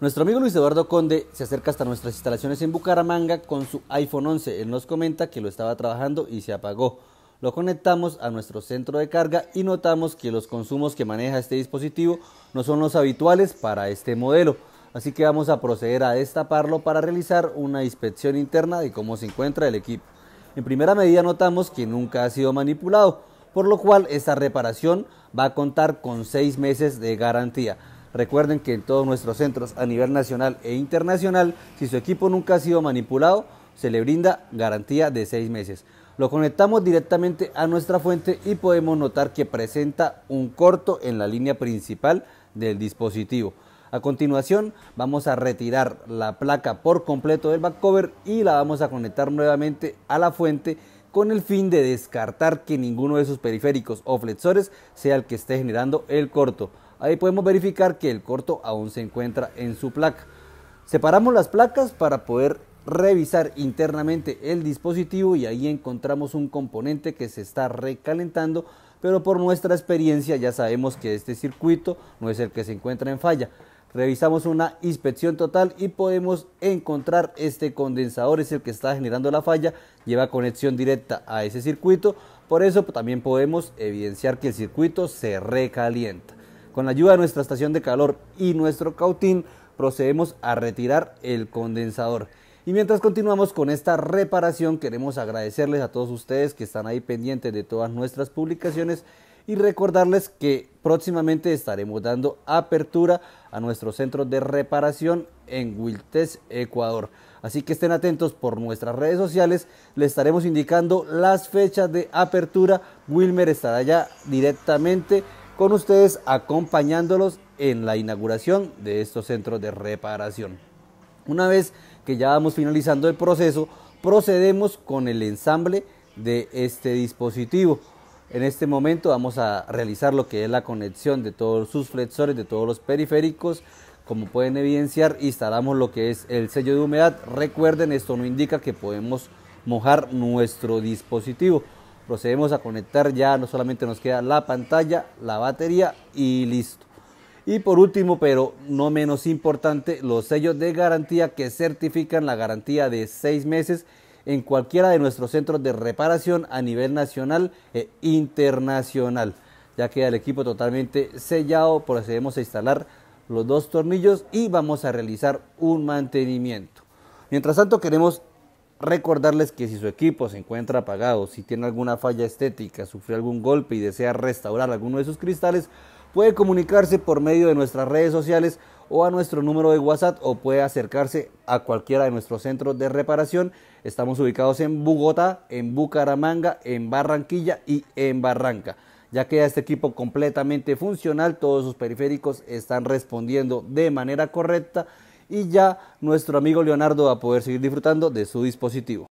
Nuestro amigo Luis Eduardo Conde se acerca hasta nuestras instalaciones en Bucaramanga con su iPhone 11. Él nos comenta que lo estaba trabajando y se apagó. Lo conectamos a nuestro centro de carga y notamos que los consumos que maneja este dispositivo no son los habituales para este modelo. Así que vamos a proceder a destaparlo para realizar una inspección interna de cómo se encuentra el equipo. En primera medida notamos que nunca ha sido manipulado, por lo cual esta reparación va a contar con 6 meses de garantía. Recuerden que en todos nuestros centros a nivel nacional e internacional, si su equipo nunca ha sido manipulado, se le brinda garantía de seis meses. Lo conectamos directamente a nuestra fuente y podemos notar que presenta un corto en la línea principal del dispositivo. A continuación vamos a retirar la placa por completo del back cover y la vamos a conectar nuevamente a la fuente con el fin de descartar que ninguno de sus periféricos o flexores sea el que esté generando el corto. Ahí podemos verificar que el corto aún se encuentra en su placa. Separamos las placas para poder revisar internamente el dispositivo y ahí encontramos un componente que se está recalentando, pero por nuestra experiencia ya sabemos que este circuito no es el que se encuentra en falla. Revisamos una inspección total y podemos encontrar este condensador, es el que está generando la falla, lleva conexión directa a ese circuito, por eso también podemos evidenciar que el circuito se recalienta. Con la ayuda de nuestra estación de calor y nuestro cautín, procedemos a retirar el condensador. Y mientras continuamos con esta reparación, queremos agradecerles a todos ustedes que están ahí pendientes de todas nuestras publicaciones y recordarles que próximamente estaremos dando apertura a nuestro centro de reparación en Wiltes, Ecuador. Así que estén atentos por nuestras redes sociales, les estaremos indicando las fechas de apertura. Wilmer estará ya directamente con ustedes acompañándolos en la inauguración de estos centros de reparación. Una vez que ya vamos finalizando el proceso, procedemos con el ensamble de este dispositivo. En este momento vamos a realizar lo que es la conexión de todos sus flexores, de todos los periféricos. Como pueden evidenciar, instalamos lo que es el sello de humedad. Recuerden, esto no indica que podemos mojar nuestro dispositivo procedemos a conectar ya no solamente nos queda la pantalla la batería y listo y por último pero no menos importante los sellos de garantía que certifican la garantía de seis meses en cualquiera de nuestros centros de reparación a nivel nacional e internacional ya queda el equipo totalmente sellado procedemos a instalar los dos tornillos y vamos a realizar un mantenimiento mientras tanto queremos Recordarles que si su equipo se encuentra apagado, si tiene alguna falla estética, sufrió algún golpe y desea restaurar alguno de sus cristales, puede comunicarse por medio de nuestras redes sociales o a nuestro número de WhatsApp o puede acercarse a cualquiera de nuestros centros de reparación. Estamos ubicados en Bogotá, en Bucaramanga, en Barranquilla y en Barranca. Ya queda este equipo completamente funcional, todos sus periféricos están respondiendo de manera correcta y ya nuestro amigo Leonardo va a poder seguir disfrutando de su dispositivo.